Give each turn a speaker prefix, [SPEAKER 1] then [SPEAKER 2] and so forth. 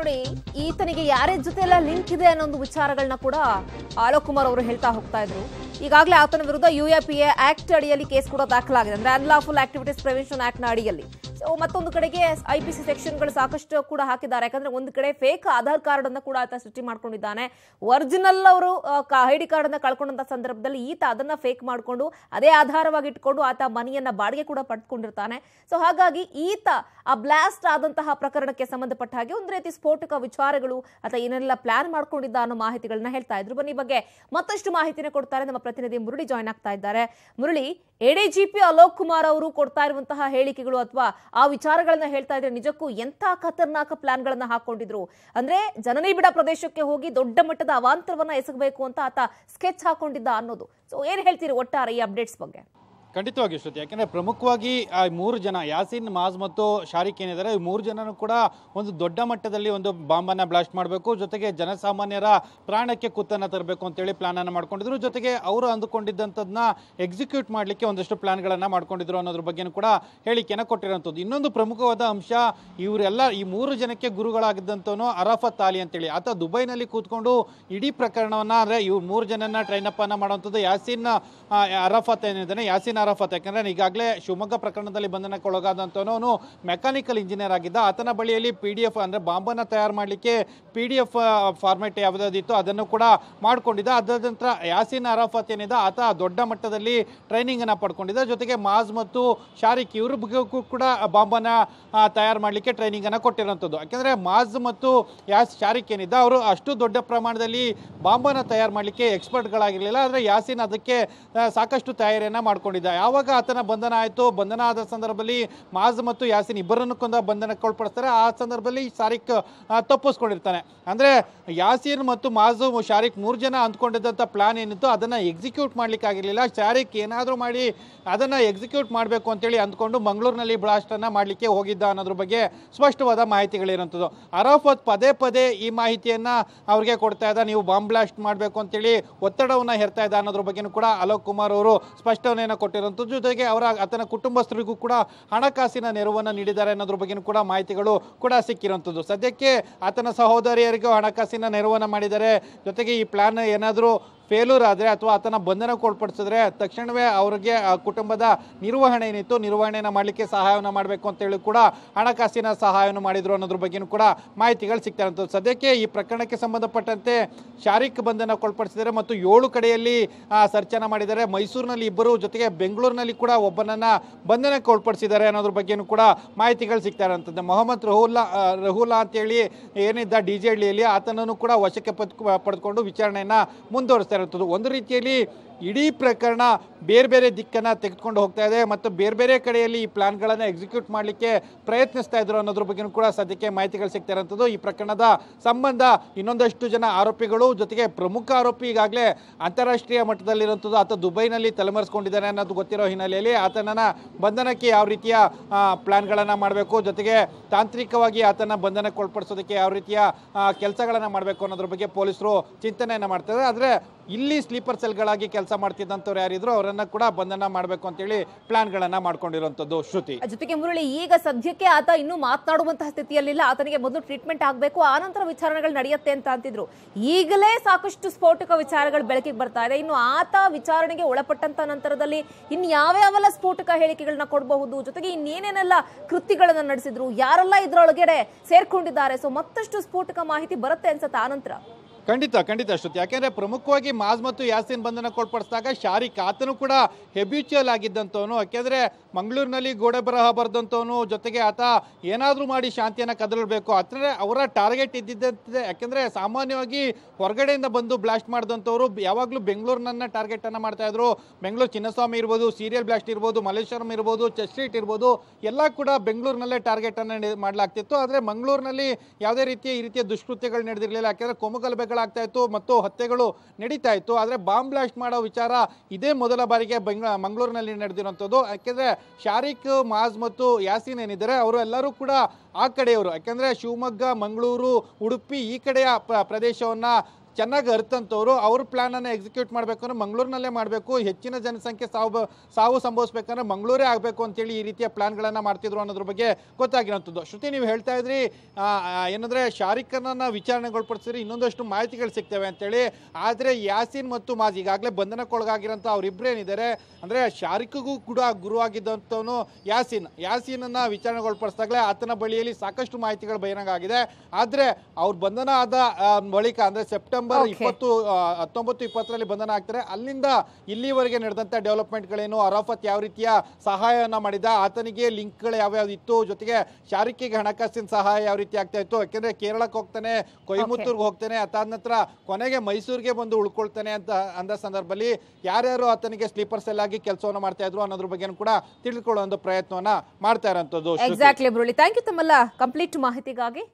[SPEAKER 1] ನೋಡಿ ಈತನಿಗೆ ಯಾರ ಜೊತೆ ಎಲ್ಲ ಲಿಂಕ್ ಇದೆ ಅನ್ನೋ ಒಂದು ವಿಚಾರಗಳನ್ನ ಕೂಡ ಆಲೋಕ್ ಕುಮಾರ್ ಅವರು ಹೇಳ್ತಾ ಹೋಗ್ತಾ ಇದ್ರು ಈಗಾಗಲೇ ಆತನ ವಿರುದ್ಧ ಯುಎಪಿಎ ಆಕ್ಟ್ ಅಡಿಯಲ್ಲಿ ಕೇಸ್ ಕೂಡ ದಾಖಲಾಗಿದೆ ಅಂದ್ರೆ ಅನ್ಲಾಫುಲ್ ಆಕ್ಟಿವಿಟೀಸ್ ಪ್ರಿವೆನ್ಷನ್ ಆಕ್ಟ್ ನ ಅಡಿಯಲ್ಲಿ ಮತ್ತೊಂದು ಕಡೆಗೆ ಐ ಪಿ ಸಿ ಸೆಕ್ಷನ್ಗಳು ಸಾಕಷ್ಟು ಕೂಡ ಹಾಕಿದ್ದಾರೆ ಯಾಕಂದ್ರೆ ಒಂದು ಕಡೆ ಫೇಕ್ ಆಧಾರ್ ಕಾರ್ಡ್ ಅನ್ನ ಕೂಡ ಆತ ಸೃಷ್ಟಿ ಮಾಡ್ಕೊಂಡಿದ್ದಾನೆ ಒರಿಜಿನಲ್ ಅವರು ಐಡಿ ಕಾರ್ಡ್ ಅನ್ನ ಕಳ್ಕೊಂಡಂತ ಸಂದರ್ಭದಲ್ಲಿ ಈತ ಅದನ್ನ ಫೇಕ್ ಮಾಡಿಕೊಂಡು ಅದೇ ಆಧಾರವಾಗಿ ಇಟ್ಕೊಂಡು ಆತ ಮನೆಯನ್ನ ಬಾಡಿಗೆ ಕೂಡ ಪಡ್ಕೊಂಡಿರ್ತಾನೆ ಸೊ ಹಾಗಾಗಿ ಈತ ಆ ಬ್ಲಾಸ್ಟ್ ಆದಂತಹ ಪ್ರಕರಣಕ್ಕೆ ಸಂಬಂಧಪಟ್ಟ ಹಾಗೆ ಒಂದು ರೀತಿ ಸ್ಫೋಟಕ ವಿಚಾರಗಳು ಅಥವಾ ಏನೆಲ್ಲ ಪ್ಲಾನ್ ಮಾಡ್ಕೊಂಡಿದ್ದ ಅನ್ನೋ ಮಾಹಿತಿಗಳನ್ನ ಹೇಳ್ತಾ ಇದ್ರು ಬನ್ನಿ ಬಗ್ಗೆ ಮತ್ತಷ್ಟು ಮಾಹಿತಿನ ಕೊಡ್ತಾರೆ ನಮ್ಮ ಪ್ರತಿನಿಧಿ ಮುರಳಿ ಜಾಯ್ನ್ ಆಗ್ತಾ ಇದ್ದಾರೆ ಮುರುಳಿ ಎಡಿಜಿಪಿ ಅಲೋಕ್ ಕುಮಾರ್ ಅವರು ಕೊಡ್ತಾ ಇರುವಂತಹ ಹೇಳಿಕೆಗಳು ಅಥವಾ ಆ ವಿಚಾರಗಳನ್ನ ಹೇಳ್ತಾ ಇದ್ರೆ ನಿಜಕ್ಕೂ ಎಂಥ ಖತರ್ನಾಕ ಪ್ಲಾನ್ಗಳನ್ನ ಹಾಕೊಂಡಿದ್ರು ಅಂದ್ರೆ ಜನನಿಬಿಡ ಪ್ರದೇಶಕ್ಕೆ ಹೋಗಿ ದೊಡ್ಡ ಮಟ್ಟದ ಅವಾಂತರವನ್ನ ಎಸಗಬೇಕು ಅಂತ ಆತ ಸ್ಕೆಚ್ ಹಾಕೊಂಡಿದ್ದ ಅನ್ನೋದು ಸೊ ಏನ್ ಹೇಳ್ತೀರಿ ಒಟ್ಟಾರೆ ಈ ಅಪ್ಡೇಟ್ಸ್ ಬಗ್ಗೆ
[SPEAKER 2] ಖಂಡಿತವಾಗಿ ಶ್ರುತಿ ಯಾಕೆಂದರೆ ಪ್ರಮುಖವಾಗಿ ಆ ಮೂರು ಜನ ಯಾಸಿನ್ ಮಾಜ್ ಮತ್ತು ಶಾರಿಕ್ ಏನಿದ್ದಾರೆ ಈ ಮೂರು ಜನನೂ ಕೂಡ ಒಂದು ದೊಡ್ಡ ಮಟ್ಟದಲ್ಲಿ ಒಂದು ಬಾಂಬನ್ನು ಬ್ಲಾಸ್ಟ್ ಮಾಡಬೇಕು ಜೊತೆಗೆ ಜನಸಾಮಾನ್ಯರ ಪ್ರಾಣಕ್ಕೆ ಕುತ್ತನ್ನು ತರಬೇಕು ಅಂತೇಳಿ ಪ್ಲಾನನ್ನು ಮಾಡ್ಕೊಂಡಿದ್ರು ಜೊತೆಗೆ ಅವರು ಅಂದುಕೊಂಡಿದ್ದಂಥದ್ದನ್ನ ಎಕ್ಸಿಕ್ಯೂಟ್ ಮಾಡಲಿಕ್ಕೆ ಒಂದಷ್ಟು ಪ್ಲಾನ್ಗಳನ್ನು ಮಾಡ್ಕೊಂಡಿದ್ರು ಅನ್ನೋದ್ರ ಬಗ್ಗೆನೂ ಕೂಡ ಹೇಳಿಕೆಯನ್ನು ಕೊಟ್ಟಿರುವಂಥದ್ದು ಇನ್ನೊಂದು ಪ್ರಮುಖವಾದ ಅಂಶ ಇವರೆಲ್ಲ ಈ ಮೂರು ಜನಕ್ಕೆ ಗುರುಗಳಾಗಿದ್ದಂಥವನು ಅರಾಫತ್ ಅಲಿ ಅಂತೇಳಿ ಆತ ದುಬೈನಲ್ಲಿ ಕೂತ್ಕೊಂಡು ಇಡೀ ಪ್ರಕರಣವನ್ನು ಅಂದರೆ ಇವ್ರು ಮೂರು ಜನನ ಟ್ರೈನಪ್ಪನ್ನು ಮಾಡುವಂಥದ್ದು ಯಾಸಿನ್ ಅರಾಫತ್ ಏನಿದ್ದಾನೆ ಯಾಸಿನ್ ಇನಾರ್ ಯಾಕಂದ್ರೆ ಈಗಾಗಲೇ ಶಿವಮೊಗ್ಗ ಪ್ರಕರಣದಲ್ಲಿ ಬಂಧನಕ್ಕೊಳಗಾದಂಥವನು ಮೆಕ್ಯಾನಿಕಲ್ ಇಂಜಿನಿಯರ್ ಆಗಿದ್ದ ಆತನ ಬಳಿಯಲ್ಲಿ ಪಿ ಡಿ ಎಫ್ ಅಂದರೆ ಬಾಂಬನ್ನು ತಯಾರು ಮಾಡಲಿಕ್ಕೆ ಪಿ ಡಿ ಎಫ್ ಫಾರ್ಮೆಟ್ ಯಾವುದಾದಿತ್ತು ಅದನ್ನು ಕೂಡ ಮಾಡಿಕೊಂಡಿದ್ದ ಅದರ ನಂತರ ಯಾಸೀನ್ ಅರಾಫತ್ ಏನಿದೆ ಆತ ದೊಡ್ಡ ಮಟ್ಟದಲ್ಲಿ ಟ್ರೈನಿಂಗನ್ನು ಪಡ್ಕೊಂಡಿದ್ದ ಜೊತೆಗೆ ಮಾಜ್ ಮತ್ತು ಶಾರಿಕ್ ಇವರು ಕೂಡ ಬಾಂಬನ್ನು ತಯಾರು ಮಾಡಲಿಕ್ಕೆ ಟ್ರೈನಿಂಗನ್ನು ಕೊಟ್ಟಿರುವಂತದ್ದು ಯಾಕೆಂದರೆ ಮಾಜ್ ಮತ್ತು ಯಾಸ್ ಶಾರಿಕ್ ಏನಿದ್ದ ಅವರು ಅಷ್ಟು ದೊಡ್ಡ ಪ್ರಮಾಣದಲ್ಲಿ ಬಾಂಬನ್ನು ತಯಾರು ಮಾಡಲಿಕ್ಕೆ ಎಕ್ಸ್ಪರ್ಟ್ಗಳಾಗಿರಲಿಲ್ಲ ಆದರೆ ಯಾಸೀನ್ ಅದಕ್ಕೆ ಸಾಕಷ್ಟು ತಯಾರಿಯನ್ನು ಮಾಡ್ಕೊಂಡಿದ್ದ ಯಾವಾಗ ಆತನ ಬಂಧನ ಆಯಿತು ಬಂಧನ ಆದ ಸಂದರ್ಭದಲ್ಲಿ ಮಾಜ್ ಮತ್ತು ಯಾಸಿನ್ ಇಬ್ಬರನ್ನು ಕೊಂದ ಬಂಧನಕ್ಕೆ ಒಳಪಡಿಸ್ತಾರೆ ಆ ಸಂದರ್ಭದಲ್ಲಿ ಶಾರಿಕ್ ತಪ್ಪಿಸ್ಕೊಂಡಿರ್ತಾನೆ ಅಂದರೆ ಯಾಸಿನ್ ಮತ್ತು ಮಾಜು ಶಾರಿಕ್ ಮೂರು ಜನ ಅಂದ್ಕೊಂಡಿದ್ದಂಥ ಪ್ಲಾನ್ ಏನಿತ್ತು ಅದನ್ನು ಎಕ್ಸಿಕ್ಯೂಟ್ ಮಾಡಲಿಕ್ಕಾಗಿರಲಿಲ್ಲ ಶಾರಿಕ್ ಏನಾದರೂ ಮಾಡಿ ಅದನ್ನು ಎಕ್ಸಿಕ್ಯೂಟ್ ಮಾಡಬೇಕು ಅಂತೇಳಿ ಅಂದ್ಕೊಂಡು ಮಂಗಳೂರಿನಲ್ಲಿ ಬ್ಲಾಸ್ಟನ್ನು ಮಾಡಲಿಕ್ಕೆ ಹೋಗಿದ್ದ ಅನ್ನೋದ್ರ ಬಗ್ಗೆ ಸ್ಪಷ್ಟವಾದ ಮಾಹಿತಿಗಳಿರೋಂಥದ್ದು ಅರಾಫತ್ ಪದೇ ಪದೇ ಈ ಮಾಹಿತಿಯನ್ನು ಅವ್ರಿಗೆ ಕೊಡ್ತಾ ಇದ್ದ ನೀವು ಬಾಂಬ್ ಬ್ಲಾಸ್ಟ್ ಮಾಡಬೇಕು ಅಂತೇಳಿ ಒತ್ತಡವನ್ನು ಹೇರ್ತಾ ಇದ್ದ ಅನ್ನೋದ್ರ ಬಗ್ಗೆಯೂ ಕೂಡ ಅಲೋಕ್ ಕುಮಾರ್ ಅವರು ಸ್ಪಷ್ಟನೆಯನ್ನು ಕೊಟ್ಟಿದ್ದಾರೆ ಜೊತೆಗೆ ಅವರ ಆತನ ಕುಟುಂಬಸ್ಥರಿಗೂ ಕೂಡ ಹಣಕಾಸಿನ ನೆರವನ್ನು ನೀಡಿದ್ದಾರೆ ಅನ್ನೋದ್ರ ಬಗ್ಗೆಯೂ ಕೂಡ ಮಾಹಿತಿಗಳು ಕೂಡ ಸಿಕ್ಕಿರುವಂಥದ್ದು ಸದ್ಯಕ್ಕೆ ಆತನ ಸಹೋದರಿಯರಿಗೂ ಹಣಕಾಸಿನ ನೆರವನ್ನು ಮಾಡಿದ್ದಾರೆ ಜೊತೆಗೆ ಈ ಪ್ಲ್ಯಾನ್ ಏನಾದರೂ ಫೇಲೂರ್ ಆದರೆ ಅಥವಾ ಆತನ ಬಂಧನಕ್ಕೆ ಒಳಪಡಿಸಿದ್ರೆ ತಕ್ಷಣವೇ ಅವರಿಗೆ ಆ ಕುಟುಂಬದ ನಿರ್ವಹಣೆ ಏನಿತ್ತು ನಿರ್ವಹಣೆಯನ್ನು ಮಾಡಲಿಕ್ಕೆ ಸಹಾಯವನ್ನು ಮಾಡಬೇಕು ಅಂತೇಳಿ ಕೂಡ ಹಣಕಾಸಿನ ಸಹಾಯವನ್ನು ಮಾಡಿದರು ಅನ್ನೋದ್ರ ಬಗ್ಗೆಯೂ ಕೂಡ ಮಾಹಿತಿಗಳು ಸಿಗ್ತಾ ಸದ್ಯಕ್ಕೆ ಈ ಪ್ರಕರಣಕ್ಕೆ ಸಂಬಂಧಪಟ್ಟಂತೆ ಶಾರೀರಿಕ ಬಂಧನಕ್ಕೆ ಒಳಪಡಿಸಿದ್ದಾರೆ ಮತ್ತು ಏಳು ಕಡೆಯಲ್ಲಿ ಸರ್ಚನ ಮಾಡಿದ್ದಾರೆ ಮೈಸೂರಿನಲ್ಲಿ ಇಬ್ಬರು ಜೊತೆಗೆ ಬೆಂಗಳೂರಿನಲ್ಲಿ ಕೂಡ ಒಬ್ಬನನ್ನು ಬಂಧನಕ್ಕೆ ಒಳಪಡಿಸಿದ್ದಾರೆ ಅನ್ನೋದ್ರ ಬಗ್ಗೆಯೂ ಕೂಡ ಮಾಹಿತಿಗಳು ಸಿಗ್ತಾ ಇರೋಂಥದ್ದು ಮೊಹಮ್ಮದ್ ರಹುಲ್ಲಾ ರಹುಲ್ಲಾ ಅಂತೇಳಿ ಏನಿದ್ದ ಡಿ ಜೆ ಹಳ್ಳಿಯಲ್ಲಿ ಆತನನ್ನು ಕೂಡ ವಶಕ್ಕೆ ಪಡೆದುಕೊಂಡು ವಿಚಾರಣೆಯನ್ನು ಮುಂದುವರಿಸ್ತಾರೆ ಇರುವಂಥದ್ದು ಒಂದು ರೀತಿಯಲ್ಲಿ ಇಡೀ ಪ್ರಕರಣ ಬೇರೆ ಬೇರೆ ದಿಕ್ಕನ್ನು ತೆಗೆದುಕೊಂಡು ಹೋಗ್ತಾ ಇದೆ ಮತ್ತು ಬೇರೆ ಬೇರೆ ಕಡೆಯಲ್ಲಿ ಈ ಪ್ಲಾನ್ಗಳನ್ನು ಎಕ್ಸಿಕ್ಯೂಟ್ ಮಾಡಲಿಕ್ಕೆ ಪ್ರಯತ್ನಿಸ್ತಾ ಇದ್ರು ಅನ್ನೋದ್ರ ಬಗ್ಗೆ ಕೂಡ ಸದ್ಯಕ್ಕೆ ಮಾಹಿತಿಗಳು ಸಿಗ್ತಾ ಇರೋಂಥದ್ದು ಈ ಪ್ರಕರಣದ ಸಂಬಂಧ ಇನ್ನೊಂದಷ್ಟು ಜನ ಆರೋಪಿಗಳು ಜೊತೆಗೆ ಪ್ರಮುಖ ಆರೋಪಿ ಈಗಾಗಲೇ ಅಂತಾರಾಷ್ಟ್ರೀಯ ಮಟ್ಟದಲ್ಲಿರುವಂಥದ್ದು ಆತ ದುಬೈನಲ್ಲಿ ತಲೆಮರೆಸ್ಕೊಂಡಿದ್ದಾನೆ ಅನ್ನೋದು ಗೊತ್ತಿರೋ ಹಿನ್ನೆಲೆಯಲ್ಲಿ ಆತನನ್ನು ಬಂಧನಕ್ಕೆ ಯಾವ ರೀತಿಯ ಪ್ಲ್ಯಾನ್ಗಳನ್ನು ಮಾಡಬೇಕು ಜೊತೆಗೆ ತಾಂತ್ರಿಕವಾಗಿ ಆತನ ಬಂಧನಕ್ಕೆ ಒಳಪಡಿಸೋದಕ್ಕೆ ಯಾವ ರೀತಿಯ ಕೆಲಸಗಳನ್ನು ಮಾಡಬೇಕು ಅನ್ನೋದ್ರ ಬಗ್ಗೆ ಪೊಲೀಸರು ಚಿಂತನೆಯನ್ನು ಮಾಡ್ತಾರೆ ಆದರೆ ಇಲ್ಲಿ ಸ್ಲೀಪರ್ ಸೆಲ್ಗಳಾಗಿ ಕೆಲಸ ಮಾಡ್ತಿದ್ದಂಥವ್ರು ಯಾರಿದ್ರು ಅವರನ್ನು ಕೂಡ ಬಂಧನ ಮಾಡಬೇಕು ಅಂತೇಳಿ ಪ್ಲಾನ್ಗಳನ್ನ ಮಾಡ್ಕೊಂಡಿರುವಂತದ್ದು ಶ್ರುತಿ
[SPEAKER 1] ಜೊತೆಗೆ ಮುರಳಿ ಈಗ ಸದ್ಯಕ್ಕೆ ಆತ ಇನ್ನೂ ಮಾತನಾಡುವಂತಹ ಸ್ಥಿತಿಯಲ್ಲಿಲ್ಲ ಆತನಿಗೆ ಮೊದಲು ಟ್ರೀಟ್ಮೆಂಟ್ ಆಗಬೇಕು ಆನಂತರ ನಂತರ ವಿಚಾರಣೆಗಳು ನಡೆಯುತ್ತೆ ಅಂತ ಅಂತಿದ್ರು ಈಗಲೇ ಸಾಕಷ್ಟು ಸ್ಫೋಟಕ ವಿಚಾರಗಳು ಬೆಳಕಿಗೆ ಬರ್ತಾ ಇದೆ ಇನ್ನು ಆತ ವಿಚಾರಣೆಗೆ ಒಳಪಟ್ಟಂತ ನಂತರದಲ್ಲಿ ಇನ್ ಯಾವ್ಯಾವೆಲ್ಲ ಸ್ಫೋಟಕ ಹೇಳಿಕೆಗಳನ್ನ ಕೊಡಬಹುದು ಜೊತೆಗೆ ಇನ್ನೇನೇನೆಲ್ಲ ಕೃತಿಗಳನ್ನು ನಡೆಸಿದ್ರು ಯಾರೆಲ್ಲ ಇದರೊಳಗಡೆ ಸೇರ್ಕೊಂಡಿದ್ದಾರೆ ಸೊ ಮತ್ತಷ್ಟು ಸ್ಫೋಟಕ ಮಾಹಿತಿ ಬರುತ್ತೆ ಅನ್ಸುತ್ತೆ ಆನಂತರ
[SPEAKER 2] ಖಂಡಿತ ಖಂಡಿತ ಶ್ರುತಿ ಯಾಕೆಂದ್ರೆ ಪ್ರಮುಖವಾಗಿ ಮಾಜ್ ಮತ್ತು ಯಾಸಿನ್ ಬಂಧನ ಒಳಪಡಿಸಿದಾಗ ಶಾರಿಕ್ ಆತನು ಕೂಡ ಹೆಬ್ಯೂಚುವಲ್ ಆಗಿದ್ದಂಥವನು ಯಾಕೆಂದರೆ ಮಂಗಳೂರಿನಲ್ಲಿ ಗೋಡೆ ಬರಹ ಬರೆದಂಥವನು ಜೊತೆಗೆ ಆತ ಏನಾದರೂ ಮಾಡಿ ಶಾಂತಿಯನ್ನು ಕದಲಬೇಕು ಥರ ಅವರ ಟಾರ್ಗೆಟ್ ಇದ್ದಿದ್ದಂತೆ ಯಾಕೆಂದರೆ ಸಾಮಾನ್ಯವಾಗಿ ಹೊರಗಡೆಯಿಂದ ಬಂದು ಬ್ಲಾಸ್ಟ್ ಮಾಡಿದಂಥವ್ರು ಯಾವಾಗಲೂ ಬೆಂಗಳೂರಿನನ್ನ ಟಾರ್ಗೆಟನ್ನು ಮಾಡ್ತಾಯಿದ್ರು ಬೆಂಗಳೂರು ಚಿನ್ನಸ್ವಾಮಿ ಇರ್ಬೋದು ಸೀರಿಯಲ್ ಬ್ಲಾಸ್ಟ್ ಇರ್ಬೋದು ಮಲ್ಲೇಶ್ವರಂ ಇರ್ಬೋದು ಚಸ್ಟ್ರೀಟ್ ಇರ್ಬೋದು ಎಲ್ಲ ಕೂಡ ಬೆಂಗಳೂರಿನಲ್ಲೇ ಟಾರ್ಗೆಟನ್ನು ಮಾಡಲಾಗ್ತಿತ್ತು ಆದರೆ ಮಂಗಳೂರಿನಲ್ಲಿ ಯಾವುದೇ ರೀತಿಯ ಈ ರೀತಿಯ ದುಷ್ಕೃತ್ಯಗಳು ನಡೆದಿರಲಿಲ್ಲ ಯಾಕೆಂದರೆ ಕೊಮಗಲ್ಬೆಗಳ ಹತ್ಯೆಗಳಾಗ್ತಾ ಇತ್ತು ಮತ್ತು ಹತ್ಯೆಗಳು ನಡೀತಾ ಇತ್ತು ಆದರೆ ಬಾಂಬ್ ಬ್ಲಾಸ್ಟ್ ಮಾಡೋ ವಿಚಾರ ಇದೇ ಮೊದಲ ಬಾರಿಗೆ ಬೆಂಗ ಮಂಗಳೂರಿನಲ್ಲಿ ನಡೆದಿರುವಂಥದ್ದು ಯಾಕೆಂದರೆ ಶಾರಿಕ್ ಮಾಜ್ ಮತ್ತು ಯಾಸೀನ್ ಏನಿದ್ದಾರೆ ಅವರು ಎಲ್ಲರೂ ಕೂಡ ಆ ಕಡೆಯವರು ಯಾಕೆಂದರೆ ಶಿವಮೊಗ್ಗ ಮಂಗಳೂರು ಉಡುಪಿ ಈ ಕಡೆಯ ಪ್ರದೇಶವನ್ನು ಚೆನ್ನಾಗಿ ಅರ್ತಂಥವ್ರು ಅವ್ರ ಪ್ಲ್ಯಾನನ್ನು ಎಕ್ಸಿಕ್ಯೂಟ್ ಮಾಡಬೇಕು ಅಂದರೆ ಮಂಗಳೂರಿನಲ್ಲೇ ಮಾಡಬೇಕು ಹೆಚ್ಚಿನ ಜನಸಂಖ್ಯೆ ಸಾವು ಸಾವು ಸಂಭವಿಸ್ಬೇಕಂದ್ರೆ ಮಂಗಳೂರೇ ಆಗಬೇಕು ಅಂತೇಳಿ ಈ ರೀತಿಯ ಪ್ಲ್ಯಾನ್ಗಳನ್ನು ಮಾಡ್ತಿದ್ರು ಅನ್ನೋದ್ರ ಬಗ್ಗೆ ಗೊತ್ತಾಗಿರೋಂಥದ್ದು ಶ್ರುತಿ ನೀವು ಹೇಳ್ತಾ ಇದ್ರಿ ಏನಂದರೆ ಶಾರಿಕ್ ವಿಚಾರಣೆಗೊಳಪಡಿಸಿದ್ರೆ ಇನ್ನೊಂದಷ್ಟು ಮಾಹಿತಿಗಳು ಸಿಗ್ತವೆ ಅಂತೇಳಿ ಆದರೆ ಯಾಸೀನ್ ಮತ್ತು ಮಾಜ್ ಈಗಾಗಲೇ ಬಂಧನಕ್ಕೊಳಗಾಗಿರೋಂಥ ಅವರಿಬ್ಬರೇನಿದ್ದಾರೆ ಅಂದರೆ ಶಾರಿಕ್ಗೂ ಕೂಡ ಗುರುವಾಗಿದ್ದಂಥವನು ಯಾಸೀನ್ ಯಾಸೀನನ್ನು ವಿಚಾರಣೆಗೊಳಪಡಿಸಿದಾಗಲೇ ಆತನ ಬಳಿಯಲ್ಲಿ ಸಾಕಷ್ಟು ಮಾಹಿತಿಗಳು ಬಹಿರಂಗ ಆಗಿದೆ ಆದರೆ ಅವ್ರ ಬಂಧನ ಆದ ಬಳಿಕ ಅಂದರೆ ಸೆಪ್ಟೆಂಬರ್ ಸೆಪ್ಟೆಂಬರ್ ಇಪ್ಪತ್ತು ಹತ್ತೊಂಬತ್ತು ಇಪ್ಪತ್ತರಲ್ಲಿ ಬಂಧನ ಆಗ್ತಾರೆ ಅಲ್ಲಿಂದ ಇಲ್ಲಿವರೆಗೆ ನಡೆದಂತ ಡೆವಲಪ್ಮೆಂಟ್ಗಳೇನು ಅರಾಫತ್ ಯಾವ ರೀತಿಯ ಸಹಾಯವನ್ನ ಮಾಡಿದ ಆತನಿಗೆ ಲಿಂಕ್ಗಳು ಯಾವ್ಯಾವ್ದು ಇತ್ತು ಜೊತೆಗೆ ಶಾರಿಕಿಗೆ ಹಣಕಾಸಿನ ಸಹಾಯ ಯಾವ ರೀತಿ ಆಗ್ತಾ ಇತ್ತು ಯಾಕೆಂದ್ರೆ ಕೇರಳಕ್ಕೆ ಹೋಗ್ತಾನೆ ಕೊಯಮುತ್ತೂರ್ಗೆ ಹೋಗ್ತಾನೆ ಅದಾದ ನಂತರ ಕೊನೆಗೆ ಮೈಸೂರಿಗೆ ಬಂದು ಉಳ್ಕೊಳ್ತಾನೆ ಅಂತ ಅಂದ ಸಂದರ್ಭದಲ್ಲಿ ಯಾರ್ಯಾರು ಆತನಿಗೆ ಸ್ಲೀಪರ್ ಸೆಲ್ ಆಗಿ ಕೆಲಸವನ್ನು ಮಾಡ್ತಾ ಇದ್ರು ಅನ್ನೋದ್ರ ಬಗ್ಗೆನೂ ಕೂಡ ತಿಳ್ಕೊಳ್ಳೋ ಒಂದು ಪ್ರಯತ್ನವನ್ನ ಮಾಡ್ತಾ ಇರೋಂಥದ್ದು ಎಕ್ಸಾಕ್ಟ್ಲಿ
[SPEAKER 1] ಮುರಳಿ ಥ್ಯಾಂಕ್ ಯು ತಮ್ಮಲ್ಲ ಕಂಪ್ಲೀಟ್ ಮಾಹಿತಿಗಾಗಿ